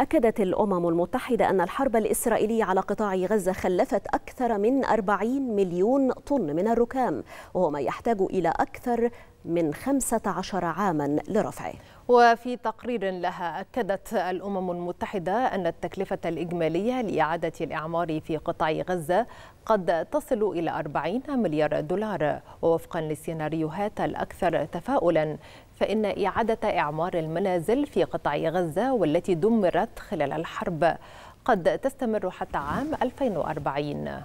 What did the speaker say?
أكدت الأمم المتحدة أن الحرب الإسرائيلية على قطاع غزة خلفت أكثر من 40 مليون طن من الركام وهو ما يحتاج إلى أكثر من 15 عاما لرفعه وفي تقرير لها أكدت الأمم المتحدة أن التكلفة الإجمالية لإعادة الإعمار في قطاع غزة قد تصل إلى 40 مليار دولار ووفقا للسيناريوهات الأكثر تفاؤلا فإن إعادة إعمار المنازل في قطاع غزة والتي دمرت خلال الحرب قد تستمر حتى عام 2040